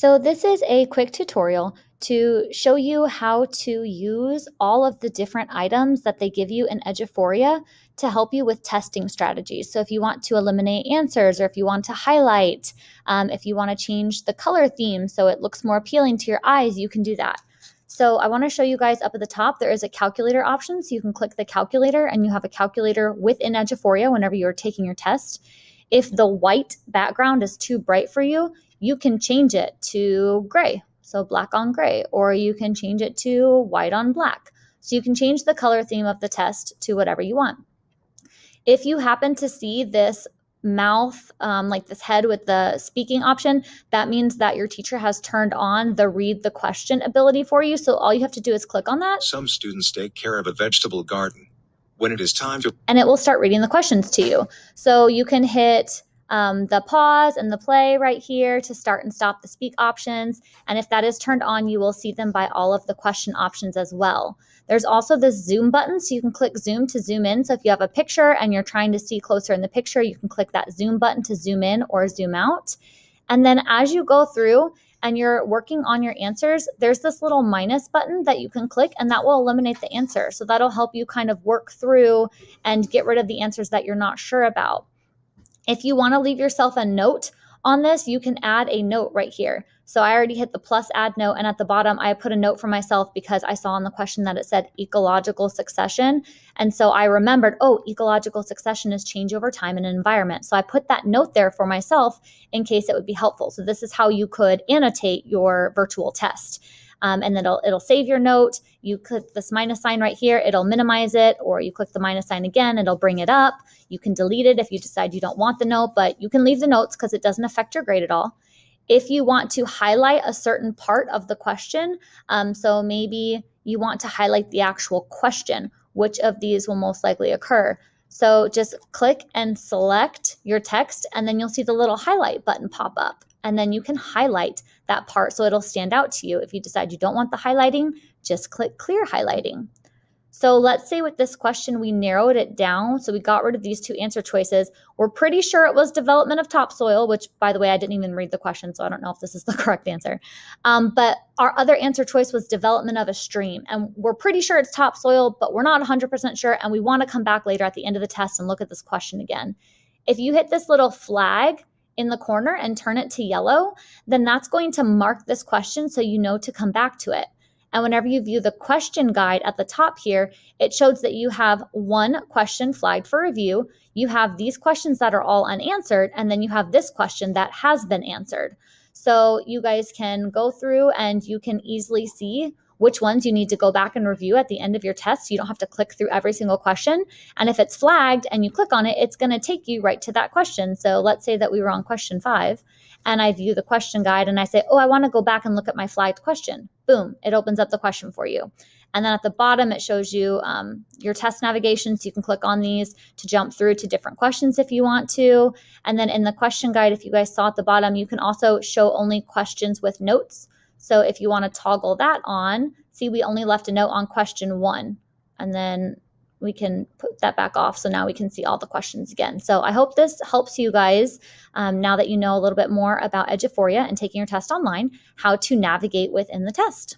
So this is a quick tutorial to show you how to use all of the different items that they give you in Eduphoria to help you with testing strategies. So if you want to eliminate answers or if you want to highlight, um, if you want to change the color theme so it looks more appealing to your eyes, you can do that. So I want to show you guys up at the top, there is a calculator option. So you can click the calculator and you have a calculator within Eduphoria whenever you're taking your test. If the white background is too bright for you, you can change it to gray, so black on gray, or you can change it to white on black. So you can change the color theme of the test to whatever you want. If you happen to see this mouth, um, like this head with the speaking option, that means that your teacher has turned on the read the question ability for you. So all you have to do is click on that. Some students take care of a vegetable garden when it is time to. And it will start reading the questions to you. So you can hit um, the pause and the play right here to start and stop the speak options. And if that is turned on, you will see them by all of the question options as well. There's also this zoom button, so you can click zoom to zoom in. So if you have a picture and you're trying to see closer in the picture, you can click that zoom button to zoom in or zoom out. And then as you go through, and you're working on your answers, there's this little minus button that you can click and that will eliminate the answer. So that'll help you kind of work through and get rid of the answers that you're not sure about. If you want to leave yourself a note on this, you can add a note right here. So I already hit the plus add note and at the bottom I put a note for myself because I saw in the question that it said ecological succession. And so I remembered, oh, ecological succession is change over time in an environment. So I put that note there for myself in case it would be helpful. So this is how you could annotate your virtual test. Um, and then it'll, it'll save your note you click this minus sign right here, it'll minimize it, or you click the minus sign again, it'll bring it up. You can delete it if you decide you don't want the note, but you can leave the notes because it doesn't affect your grade at all. If you want to highlight a certain part of the question, um, so maybe you want to highlight the actual question, which of these will most likely occur? So just click and select your text, and then you'll see the little highlight button pop up and then you can highlight that part so it'll stand out to you. If you decide you don't want the highlighting, just click clear highlighting. So let's say with this question, we narrowed it down. So we got rid of these two answer choices. We're pretty sure it was development of topsoil, which by the way, I didn't even read the question, so I don't know if this is the correct answer. Um, but our other answer choice was development of a stream. And we're pretty sure it's topsoil, but we're not 100% sure. And we want to come back later at the end of the test and look at this question again. If you hit this little flag, in the corner and turn it to yellow, then that's going to mark this question so you know to come back to it. And whenever you view the question guide at the top here, it shows that you have one question flagged for review. You have these questions that are all unanswered, and then you have this question that has been answered. So you guys can go through and you can easily see which ones you need to go back and review at the end of your test. So you don't have to click through every single question. And if it's flagged and you click on it, it's going to take you right to that question. So let's say that we were on question five and I view the question guide and I say, oh, I want to go back and look at my flagged question. Boom, it opens up the question for you. And then at the bottom, it shows you um, your test navigation. So you can click on these to jump through to different questions if you want to. And then in the question guide, if you guys saw at the bottom, you can also show only questions with notes. So if you want to toggle that on, see, we only left a note on question one. And then we can put that back off. So now we can see all the questions again. So I hope this helps you guys um, now that you know a little bit more about Eduphoria and taking your test online, how to navigate within the test.